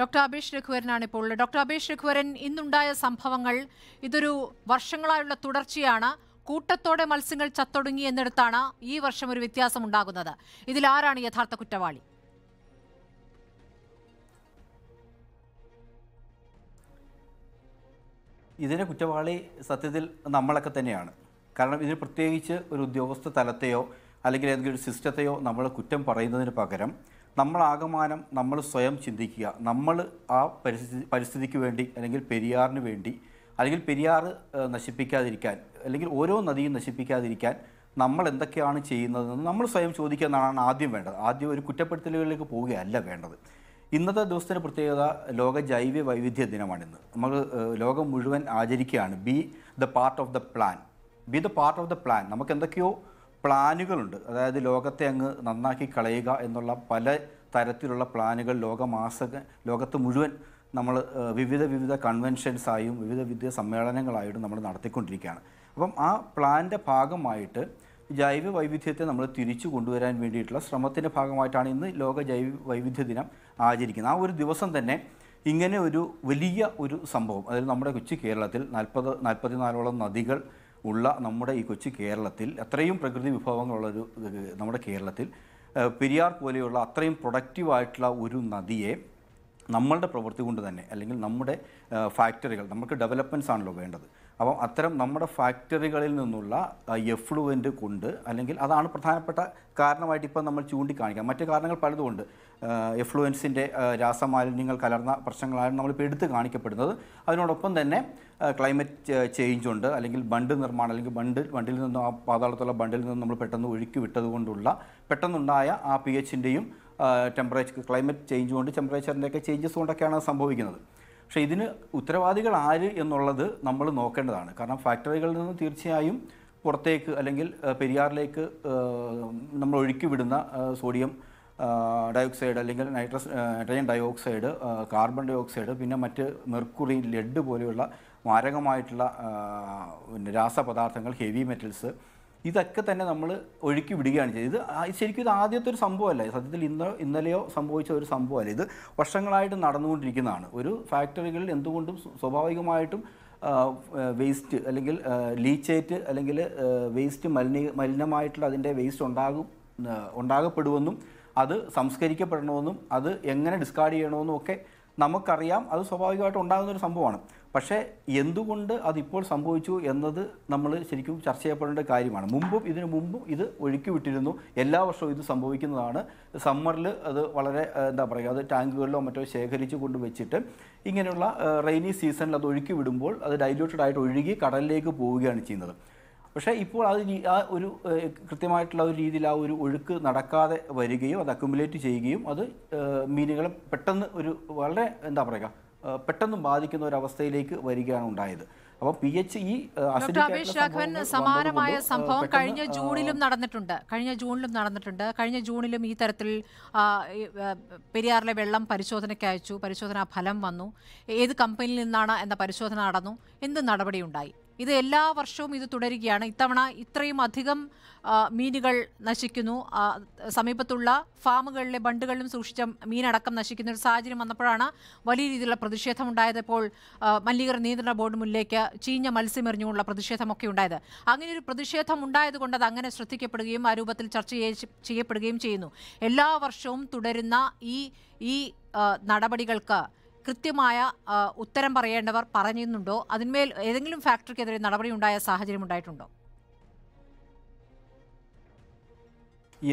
doctor അഭേഷ് രഘുവരനാണ് ഇപ്പോൾ doctor അഭേഷ് Raghuvaran ഇന്നുണ്ടായ സംഭവങ്ങൾ ഇതൊരു വർഷങ്ങളായുള്ള തുടർച്ചയാണ് കൂട്ടത്തോടെ മത്സ്യങ്ങൾ ചത്തൊടുങ്ങി എന്നിടത്താണ് ഈ വർഷം ഒരു വ്യത്യാസം ഉണ്ടാകുന്നത് ഇതിൽ ആരാണ് യഥാർത്ഥ കുറ്റവാളി ഇതിന് കുറ്റവാളി സത്യത്തിൽ നമ്മളൊക്കെ തന്നെയാണ് കാരണം ഇതിന് പ്രത്യേകിച്ച് ഒരു ഉദ്യോഗസ്ഥ തലത്തെയോ അല്ലെങ്കിൽ ഏതെങ്കിലും ഒരു സിസ്റ്റത്തെയോ നമ്മൾ കുറ്റം പറയുന്നതിന് പകരം നമ്മളാകമാനം നമ്മൾ സ്വയം ചിന്തിക്കുക നമ്മൾ ആ പരിസ്ഥിതി പരിസ്ഥിതിക്ക് വേണ്ടി അല്ലെങ്കിൽ പെരിയാറിന് വേണ്ടി അല്ലെങ്കിൽ പെരിയാർ നശിപ്പിക്കാതിരിക്കാൻ അല്ലെങ്കിൽ ഓരോ നദിയും നശിപ്പിക്കാതിരിക്കാൻ നമ്മൾ എന്തൊക്കെയാണ് ചെയ്യുന്നതെന്ന് നമ്മൾ സ്വയം ചോദിക്കുക എന്നാണ് ആദ്യം വേണ്ടത് ആദ്യം ഒരു കുറ്റപ്പെടുത്തലുകളിലേക്ക് പോവുകയല്ല വേണ്ടത് ഇന്നത്തെ ദിവസത്തിൻ്റെ പ്രത്യേകത ലോക ജൈവ വൈവിധ്യ ദിനമാണിന്ന് നമ്മൾ ലോകം മുഴുവൻ ആചരിക്കുകയാണ് be the part of the plan be the part of the plan നമുക്ക് എന്തൊക്കെയോ പ്ലാനുകളുണ്ട് അതായത് ലോകത്തെ അങ്ങ് നന്നാക്കി കളയുക എന്നുള്ള പല തരത്തിലുള്ള പ്ലാനുകൾ ലോകമാസക ലോകത്ത് മുഴുവൻ നമ്മൾ വിവിധ വിവിധ കൺവെൻഷൻസായും വിവിധ വിവിധ സമ്മേളനങ്ങളായിട്ടും നമ്മൾ നടത്തിക്കൊണ്ടിരിക്കുകയാണ് അപ്പം ആ പ്ലാൻ്റെ ഭാഗമായിട്ട് ജൈവ വൈവിധ്യത്തെ നമ്മൾ തിരിച്ചു കൊണ്ടുവരാൻ വേണ്ടിയിട്ടുള്ള ശ്രമത്തിൻ്റെ ഭാഗമായിട്ടാണ് ഇന്ന് ലോക ജൈവ വൈവിധ്യ ദിനം ആചരിക്കുന്നത് ആ ഒരു ദിവസം തന്നെ ഇങ്ങനെ ഒരു വലിയ ഒരു സംഭവം അതായത് നമ്മുടെ കൊച്ചു കേരളത്തിൽ നാൽപ്പത് നാൽപ്പത്തിനാലോളം നദികൾ ഉള്ള നമ്മുടെ ഈ കൊച്ചു കേരളത്തിൽ അത്രയും പ്രകൃതി വിഭവങ്ങളുള്ളൊരു നമ്മുടെ കേരളത്തിൽ പെരിയാർ പോലെയുള്ള അത്രയും പ്രൊഡക്റ്റീവായിട്ടുള്ള ഒരു നദിയെ നമ്മളുടെ പ്രവൃത്തി കൊണ്ട് തന്നെ അല്ലെങ്കിൽ നമ്മുടെ ഫാക്ടറികൾ നമുക്ക് ഡെവലപ്മെൻറ്റ്സ് ആണല്ലോ വേണ്ടത് അപ്പം അത്തരം നമ്മുടെ ഫാക്ടറികളിൽ നിന്നുള്ള എഫ്ലുവൻ്റ് കൊണ്ട് അല്ലെങ്കിൽ അതാണ് പ്രധാനപ്പെട്ട കാരണമായിട്ട് ഇപ്പം നമ്മൾ ചൂണ്ടിക്കാണിക്കുക മറ്റു കാരണങ്ങൾ ഉണ്ട് എഫ്ലുവൻസിൻ്റെ രാസമാലിന്യങ്ങൾ കലർന്ന പ്രശ്നങ്ങളാണ് നമ്മളിപ്പോൾ എടുത്ത് കാണിക്കപ്പെടുന്നത് അതിനോടൊപ്പം തന്നെ ക്ലൈമറ്റ് ചേഞ്ച് ഉണ്ട് അല്ലെങ്കിൽ ബണ്ട് നിർമ്മാണം അല്ലെങ്കിൽ ബണ്ട് ബണ്ടിൽ നിന്നും ആ പാതാളത്തുള്ള ബണ്ടിൽ നിന്നും നമ്മൾ പെട്ടെന്ന് ഒഴുക്കി വിട്ടതുകൊണ്ടുള്ള പെട്ടെന്നുണ്ടായ ആ പി എച്ചിൻ്റെയും ടെമ്പറേച്ചർ ക്ലൈമറ്റ് ചേഞ്ച് കൊണ്ട് ടെമ്പറേച്ചറിൻ്റെയൊക്കെ ചേഞ്ചസ് കൊണ്ടൊക്കെയാണ് സംഭവിക്കുന്നത് പക്ഷേ ഇതിന് ഉത്തരവാദികൾ ആര് എന്നുള്ളത് നമ്മൾ നോക്കേണ്ടതാണ് കാരണം ഫാക്ടറികളിൽ നിന്ന് തീർച്ചയായും പുറത്തേക്ക് അല്ലെങ്കിൽ പെരിയാറിലേക്ക് നമ്മൾ ഒഴുക്കി വിടുന്ന സോഡിയം ഡയോക്സൈഡ് അല്ലെങ്കിൽ nitrous nitrogen dioxide carbon dioxide പിന്നെ മറ്റ് മെർക്കുറി ലെഡ് പോലെയുള്ള മാരകമായിട്ടുള്ള രാസപദാർത്ഥങ്ങൾ ഹെവി മെറ്റൽസ് ഇതൊക്കെ തന്നെ നമ്മൾ ഒഴുക്കി വിടുകയാണ് ചെയ്തത് ഇത് ശരിക്കും ഇത് ആദ്യത്തെ ഒരു സംഭവമല്ല സത്യത്തിൽ ഇന്ന് ഇന്നലെയോ സംഭവിച്ച ഒരു സംഭവമല്ല ഇത് വർഷങ്ങളായിട്ട് നടന്നുകൊണ്ടിരിക്കുന്നതാണ് ഒരു ഫാക്ടറികളിൽ എന്തുകൊണ്ടും സ്വാഭാവികമായിട്ടും വേസ്റ്റ് അല്ലെങ്കിൽ ലീച്ചേറ്റ് അല്ലെങ്കിൽ വേസ്റ്റ് മലിനീ മലിനമായിട്ടുള്ള അതിൻ്റെ വേസ്റ്റ് ഉണ്ടാകും ഉണ്ടാകപ്പെടുമെന്നും അത് സംസ്കരിക്കപ്പെടണമെന്നും അത് എങ്ങനെ ഡിസ്കാർഡ് ചെയ്യണമെന്നും ഒക്കെ നമുക്കറിയാം അത് സ്വാഭാവികമായിട്ട് ഉണ്ടാകുന്ന ഒരു സംഭവമാണ് പക്ഷേ എന്തുകൊണ്ട് അതിപ്പോൾ സംഭവിച്ചു എന്നത് നമ്മൾ ശരിക്കും ചർച്ച ചെയ്യപ്പെടേണ്ട കാര്യമാണ് മുമ്പും ഇതിന് മുമ്പും ഇത് ഒഴുക്കി വിട്ടിരുന്നു എല്ലാ വർഷവും ഇത് സംഭവിക്കുന്നതാണ് സമ്മറിൽ അത് വളരെ എന്താ പറയുക അത് ടാങ്കുകളിലോ മറ്റോ ശേഖരിച്ച് കൊണ്ട് വെച്ചിട്ട് ഇങ്ങനെയുള്ള റെയിനി സീസണിൽ അത് ഒഴുക്കി വിടുമ്പോൾ അത് ഡൈലൂട്ടഡ് ആയിട്ട് ഒഴുകി കടലിലേക്ക് പോവുകയാണ് ചെയ്യുന്നത് പക്ഷേ ഇപ്പോൾ അത് ആ ഒരു കൃത്യമായിട്ടുള്ള ഒരു രീതിയിൽ ആ ഒരു ഒഴുക്ക് നടക്കാതെ വരികയും അത് അക്യുമുലേറ്റ് ചെയ്യുകയും അത് മീനുകളെ പെട്ടെന്ന് ഒരു വളരെ എന്താ പറയുക പെട്ടെന്ന് ബാധിക്കുന്ന ഒരു അവസ്ഥയിലേക്ക് വരികയാണ് ഉണ്ടായത് അപ്പോൾ പി എച്ച് ഇ രാഘവൻ സമാനമായ സംഭവം കഴിഞ്ഞ ജൂണിലും നടന്നിട്ടുണ്ട് കഴിഞ്ഞ ജൂണിലും നടന്നിട്ടുണ്ട് കഴിഞ്ഞ ജൂണിലും ഈ തരത്തിൽ പെരിയാറിലെ വെള്ളം പരിശോധനയ്ക്ക് അയച്ചു പരിശോധനാ ഫലം വന്നു ഏത് കമ്പനിയിൽ നിന്നാണ് എന്ന പരിശോധന നടന്നു എന്ത് നടപടിയുണ്ടായി ഇത് എല്ലാ വർഷവും ഇത് തുടരുകയാണ് ഇത്തവണ ഇത്രയും അധികം മീനുകൾ നശിക്കുന്നു സമീപത്തുള്ള ഫാമുകളിലെ ബണ്ടുകളിലും സൂക്ഷിച്ച മീനടക്കം നശിക്കുന്ന ഒരു സാഹചര്യം വന്നപ്പോഴാണ് വലിയ രീതിയിലുള്ള ഉണ്ടായത് ഇപ്പോൾ മലിനീകരണ നിയന്ത്രണ ബോർഡ് മുന്നിലേക്ക് ചീഞ്ഞ മത്സ്യമെറിഞ്ഞുള്ള പ്രതിഷേധമൊക്കെ ഉണ്ടായത് അങ്ങനെ ഒരു പ്രതിഷേധം ഉണ്ടായതുകൊണ്ട് അത് അങ്ങനെ ശ്രദ്ധിക്കപ്പെടുകയും ആ രൂപത്തിൽ ചർച്ച ചെയ്യപ്പെടുകയും ചെയ്യുന്നു എല്ലാ വർഷവും തുടരുന്ന ഈ ഈ നടപടികൾക്ക് കൃത്യമായ ഉത്തരം പറയേണ്ടവർ പറഞ്ഞിരുന്നുണ്ടോ അതിന്മേൽ ഏതെങ്കിലും ഫാക്ടറിക്കെതിരെ നടപടി ഉണ്ടായ സാഹചര്യം ഉണ്ടായിട്ടുണ്ടോ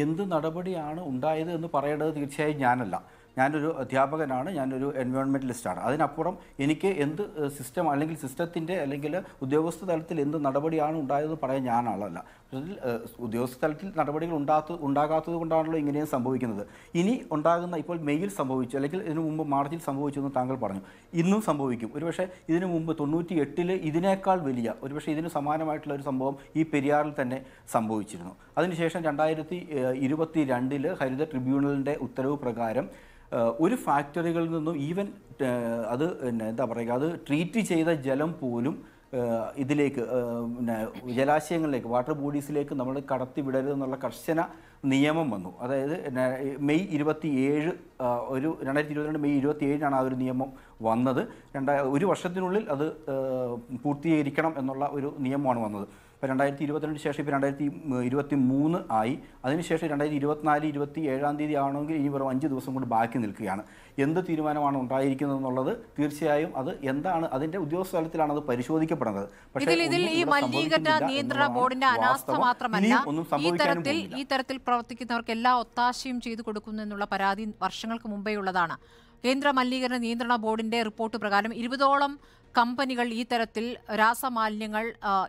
എന്ത് നടപടിയാണ് ഉണ്ടായത് എന്ന് പറയേണ്ടത് തീർച്ചയായും ഞാനല്ല ഞാനൊരു അധ്യാപകനാണ് ഞാനൊരു എൻവയോൺമെൻറ്റലിസ്റ്റാണ് അതിനപ്പുറം എനിക്ക് എന്ത് സിസ്റ്റം അല്ലെങ്കിൽ സിസ്റ്റത്തിൻ്റെ അല്ലെങ്കിൽ ഉദ്യോഗസ്ഥ തലത്തിൽ എന്ത് നടപടിയാണ് ഉണ്ടായതെന്ന് പറയാൻ ഞാൻ ആളല്ല ഉദ്യോഗസ്ഥ തലത്തിൽ നടപടികൾ ഉണ്ടാത്ത ഉണ്ടാകാത്തത് കൊണ്ടാണല്ലോ ഇങ്ങനെയും സംഭവിക്കുന്നത് ഇനി ഉണ്ടാകുന്ന ഇപ്പോൾ മെയിൽ സംഭവിച്ചു അല്ലെങ്കിൽ ഇതിനു മുമ്പ് മാർച്ചിൽ സംഭവിച്ചു എന്ന് താങ്കൾ പറഞ്ഞു ഇന്നും സംഭവിക്കും ഒരുപക്ഷെ ഇതിനു മുമ്പ് തൊണ്ണൂറ്റി എട്ടിൽ ഇതിനേക്കാൾ വലിയ ഒരുപക്ഷെ ഇതിന് സമാനമായിട്ടുള്ള ഒരു സംഭവം ഈ പെരിയാറിൽ തന്നെ സംഭവിച്ചിരുന്നു അതിനുശേഷം രണ്ടായിരത്തി ഇരുപത്തി രണ്ടിൽ ഹരിത ട്രിബ്യൂണലിൻ്റെ ഉത്തരവ് പ്രകാരം ഒരു ഫാക്ടറികളിൽ നിന്നും ഈവൻ അത് എന്താ പറയുക അത് ട്രീറ്റ് ചെയ്ത ജലം പോലും ഇതിലേക്ക് പിന്നെ ജലാശയങ്ങളിലേക്ക് വാട്ടർ ബോഡീസിലേക്ക് നമ്മൾ കടത്തിവിടരുതെന്നുള്ള കർശന നിയമം വന്നു അതായത് മെയ് ഇരുപത്തി ഏഴ് ഒരു രണ്ടായിരത്തി ഇരുപത്തിരണ്ട് മെയ് ഇരുപത്തി ഏഴിനാണ് ആ ഒരു നിയമം വന്നത് രണ്ടാ ഒരു വർഷത്തിനുള്ളിൽ അത് പൂർത്തീകരിക്കണം എന്നുള്ള ഒരു നിയമമാണ് വന്നത് ഇപ്പോൾ രണ്ടായിരത്തി ഇരുപത്തിരണ്ട് ശേഷം ഇപ്പോൾ രണ്ടായിരത്തി ഇരുപത്തി മൂന്ന് ആയി അതിനുശേഷം രണ്ടായിരത്തി ഇരുപത്തിനാല് ഇരുപത്തി ഏഴാം തീയതി ആണെങ്കിൽ ഇനി വെറും അഞ്ച് ദിവസം കൊണ്ട് ബാക്കി നിൽക്കുകയാണ് എന്ത് തീരുമാനമാണ് ഉണ്ടായിരിക്കുന്നത് എന്നുള്ളത് തീർച്ചയായും അത് എന്താണ് അതിൻ്റെ ഉദ്യോഗസ്ഥ തലത്തിലാണ് അത് പരിശോധിക്കപ്പെടുന്നത് പക്ഷേ ഒന്നും സംഭവിക്കാനും പ്രവർത്തിക്കുന്നവർക്ക് എല്ലാ ഒത്താശയും ചെയ്തു കൊടുക്കുന്നു എന്നുള്ള പരാതി വർഷങ്ങൾക്ക് മുമ്പേ ഉള്ളതാണ് കേന്ദ്ര മലിനീകരണ നിയന്ത്രണ ബോർഡിന്റെ റിപ്പോർട്ട് പ്രകാരം ഇരുപതോളം കമ്പനികൾ ഈ തരത്തിൽ രാസമാലിന്യങ്ങൾ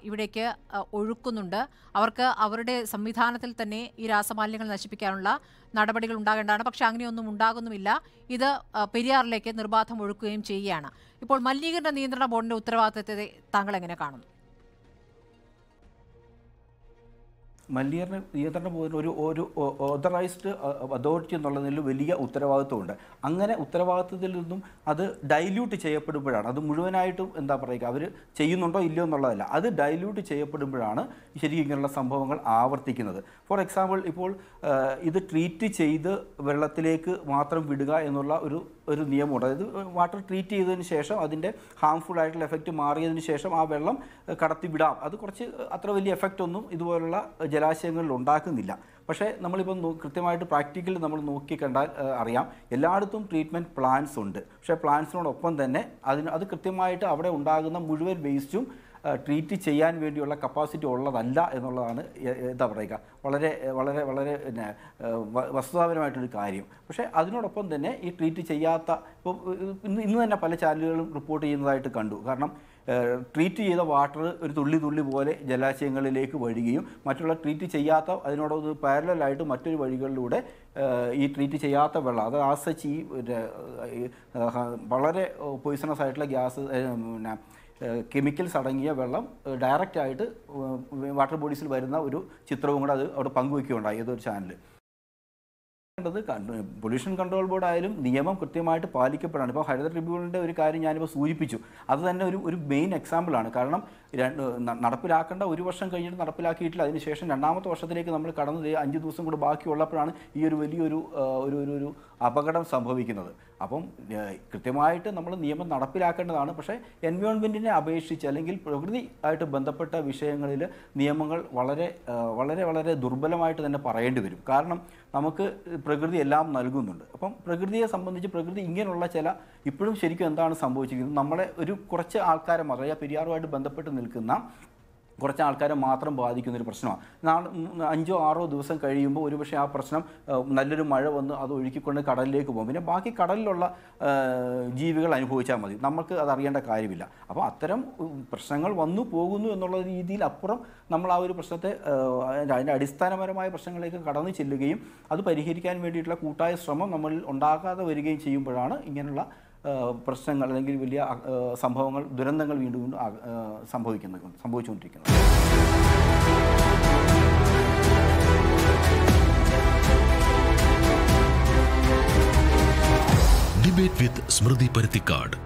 ഇവിടേക്ക് ഒഴുക്കുന്നുണ്ട് അവർക്ക് അവരുടെ സംവിധാനത്തിൽ തന്നെ ഈ രാസമാലിന്യങ്ങൾ നശിപ്പിക്കാനുള്ള നടപടികൾ ഉണ്ടാകേണ്ടതാണ് പക്ഷെ അങ്ങനെയൊന്നും ഉണ്ടാകുന്നുമില്ല ഇത് പെരിയാറിലേക്ക് നിർബാധം ഒഴുക്കുകയും ചെയ്യുകയാണ് ഇപ്പോൾ മലിനീകരണ നിയന്ത്രണ ബോർഡിന്റെ ഉത്തരവാദിത്തത്തെ താങ്കൾ എങ്ങനെ കാണുന്നു മല്ലിയറിന് നിയന്ത്രണ പോകുന്ന ഒരു ഒരു ഓതറൈസ്ഡ് അതോറിറ്റി എന്നുള്ള നിലയിൽ വലിയ ഉത്തരവാദിത്വമുണ്ട് അങ്ങനെ ഉത്തരവാദിത്വത്തിൽ നിന്നും അത് ഡൈല്യൂട്ട് ചെയ്യപ്പെടുമ്പോഴാണ് അത് മുഴുവനായിട്ടും എന്താ പറയുക അവർ ചെയ്യുന്നുണ്ടോ ഇല്ലയോ എന്നുള്ളതല്ല അത് ഡൈല്യൂട്ട് ചെയ്യപ്പെടുമ്പോഴാണ് ശരിക്കും ഇങ്ങനെയുള്ള സംഭവങ്ങൾ ആവർത്തിക്കുന്നത് ഫോർ എക്സാമ്പിൾ ഇപ്പോൾ ഇത് ട്രീറ്റ് ചെയ്ത് വെള്ളത്തിലേക്ക് മാത്രം വിടുക എന്നുള്ള ഒരു ഒരു നിയമമുണ്ട് അതായത് വാട്ടർ ട്രീറ്റ് ചെയ്തതിന് ശേഷം അതിൻ്റെ ഹാംഫുൾ ആയിട്ടുള്ള എഫക്റ്റ് മാറിയതിന് ശേഷം ആ വെള്ളം കടത്തിവിടാം അത് കുറച്ച് അത്ര വലിയ എഫക്റ്റ് ഒന്നും ഇതുപോലുള്ള ജലാശയങ്ങളിൽ ഉണ്ടാക്കുന്നില്ല പക്ഷേ നമ്മളിപ്പം കൃത്യമായിട്ട് പ്രാക്ടിക്കലി നമ്മൾ നോക്കി കണ്ടാൽ അറിയാം എല്ലായിടത്തും ട്രീറ്റ്മെൻറ്റ് പ്ലാൻസ് ഉണ്ട് പക്ഷേ പ്ലാൻസിനോടൊപ്പം തന്നെ അതിന് അത് കൃത്യമായിട്ട് അവിടെ ഉണ്ടാകുന്ന മുഴുവൻ വേസ്റ്റും ട്രീറ്റ് ചെയ്യാൻ വേണ്ടിയുള്ള കപ്പാസിറ്റി ഉള്ളതല്ല എന്നുള്ളതാണ് എന്താ പറയുക വളരെ വളരെ വളരെ പിന്നെ വസ്തുതാപരമായിട്ടൊരു കാര്യം പക്ഷേ അതിനോടൊപ്പം തന്നെ ഈ ട്രീറ്റ് ചെയ്യാത്ത ഇപ്പോൾ ഇന്ന് ഇന്ന് തന്നെ പല ചാനലുകളും റിപ്പോർട്ട് ചെയ്യുന്നതായിട്ട് കണ്ടു കാരണം ട്രീറ്റ് ചെയ്ത വാട്ടർ ഒരു തുള്ളി തുള്ളി പോലെ ജലാശയങ്ങളിലേക്ക് വഴുകയും മറ്റുള്ള ട്രീറ്റ് ചെയ്യാത്ത അതിനോടൊന്ന് പാരലായിട്ട് മറ്റൊരു വഴികളിലൂടെ ഈ ട്രീറ്റ് ചെയ്യാത്ത വെള്ളം അത് ആസച്ച് ഈ വളരെ പോയിസണസ് ആയിട്ടുള്ള ഗ്യാസ് പിന്നെ കെമിക്കൽസ് അടങ്ങിയ വെള്ളം ഡയറക്റ്റായിട്ട് വാട്ടർ ബോഡീസിൽ വരുന്ന ഒരു ചിത്രവും കൂടെ അത് അവിടെ പങ്കുവയ്ക്കുകയുണ്ടായി ഏതൊരു ചാനൽ പൊല്യൂഷൻ കൺട്രോൾ ബോർഡ് ആയാലും നിയമം കൃത്യമായിട്ട് പാലിക്കപ്പെടാണ് ഇപ്പോൾ ഹരിത ട്രിബ്യൂണലിൻ്റെ ഒരു കാര്യം ഞാനിപ്പോൾ സൂചിപ്പിച്ചു അത് തന്നെ ഒരു ഒരു മെയിൻ എക്സാമ്പിളാണ് കാരണം രണ്ട് നടപ്പിലാക്കേണ്ട ഒരു വർഷം കഴിഞ്ഞിട്ട് നടപ്പിലാക്കിയിട്ടില്ല അതിനുശേഷം രണ്ടാമത്തെ വർഷത്തിലേക്ക് നമ്മൾ കടന്നു അഞ്ച് ദിവസം കൂടെ ബാക്കിയുള്ളപ്പോഴാണ് ഈ ഒരു വലിയൊരു ഒരു ഒരു ഒരു അപകടം സംഭവിക്കുന്നത് അപ്പം കൃത്യമായിട്ട് നമ്മൾ നിയമം നടപ്പിലാക്കേണ്ടതാണ് പക്ഷേ എൻവയോൺമെൻറ്റിനെ അപേക്ഷിച്ച് അല്ലെങ്കിൽ പ്രകൃതി ആയിട്ട് ബന്ധപ്പെട്ട വിഷയങ്ങളിൽ നിയമങ്ങൾ വളരെ വളരെ വളരെ ദുർബലമായിട്ട് തന്നെ പറയേണ്ടി വരും കാരണം നമുക്ക് പ്രകൃതി എല്ലാം നൽകുന്നുണ്ട് അപ്പം പ്രകൃതിയെ സംബന്ധിച്ച് പ്രകൃതി ഇങ്ങനെയുള്ള ചില ഇപ്പോഴും ശരിക്കും എന്താണ് സംഭവിച്ചിരിക്കുന്നത് നമ്മളെ ഒരു കുറച്ച് ആൾക്കാരെ മാത്രം പെരിയാറുമായിട്ട് ബന്ധപ്പെട്ട് നിൽക്കുന്ന കുറച്ച് ആൾക്കാരെ മാത്രം ബാധിക്കുന്നൊരു പ്രശ്നമാണ് നാളെ അഞ്ചോ ആറോ ദിവസം കഴിയുമ്പോൾ ഒരുപക്ഷെ ആ പ്രശ്നം നല്ലൊരു മഴ വന്ന് അത് ഒഴുക്കിക്കൊണ്ട് കടലിലേക്ക് പോകും പിന്നെ ബാക്കി കടലിലുള്ള ജീവികൾ അനുഭവിച്ചാൽ മതി നമുക്ക് അത് അറിയേണ്ട കാര്യമില്ല അപ്പോൾ അത്തരം പ്രശ്നങ്ങൾ വന്നു പോകുന്നു എന്നുള്ള രീതിയിൽ അപ്പുറം നമ്മൾ ആ ഒരു പ്രശ്നത്തെ അതിൻ്റെ അടിസ്ഥാനപരമായ പ്രശ്നങ്ങളിലേക്ക് കടന്നു ചെല്ലുകയും അത് പരിഹരിക്കാൻ വേണ്ടിയിട്ടുള്ള കൂട്ടായ ശ്രമം നമ്മൾ ഉണ്ടാകാതെ വരികയും ചെയ്യുമ്പോഴാണ് ഇങ്ങനെയുള്ള പ്രശ്നങ്ങൾ അല്ലെങ്കിൽ വലിയ സംഭവങ്ങൾ ദുരന്തങ്ങൾ വീണ്ടും വീണ്ടും സംഭവിക്കുന്നത് സംഭവിച്ചുകൊണ്ടിരിക്കുന്നത് ഡിബേറ്റ് വിത്ത് സ്മൃതി പരുത്തിക്കാട്